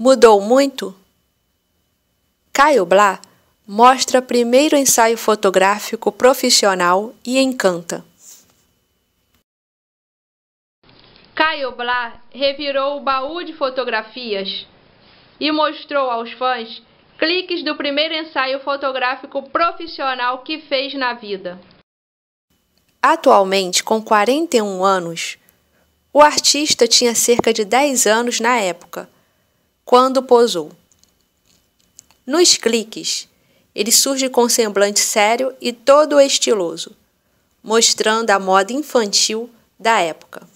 Mudou muito? Caio Blá mostra primeiro ensaio fotográfico profissional e encanta. Caio Blá revirou o baú de fotografias e mostrou aos fãs cliques do primeiro ensaio fotográfico profissional que fez na vida. Atualmente, com 41 anos, o artista tinha cerca de 10 anos na época quando posou. Nos cliques, ele surge com semblante sério e todo estiloso, mostrando a moda infantil da época.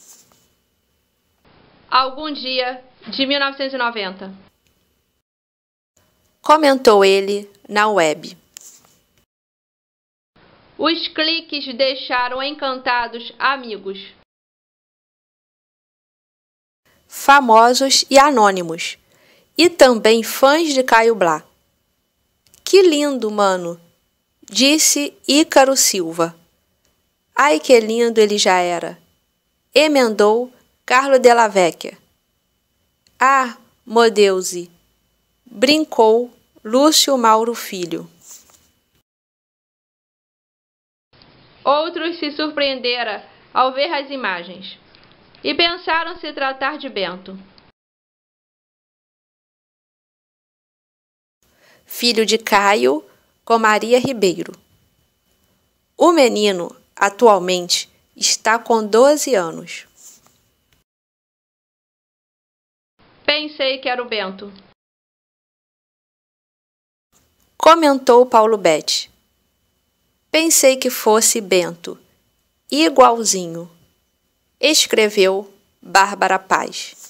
Algum dia de 1990. Comentou ele na web. Os cliques deixaram encantados amigos. Famosos e anônimos e também fãs de Caio Blá. Que lindo, mano! disse Ícaro Silva. Ai que lindo ele já era! Emendou Carlo Della Vecchia. Ah, Modeuze! brincou Lúcio Mauro Filho. Outros se surpreenderam ao ver as imagens e pensaram se tratar de Bento. filho de Caio, com Maria Ribeiro. O menino, atualmente, está com 12 anos. Pensei que era o Bento. Comentou Paulo Bete. Pensei que fosse Bento, igualzinho. Escreveu Bárbara Paz.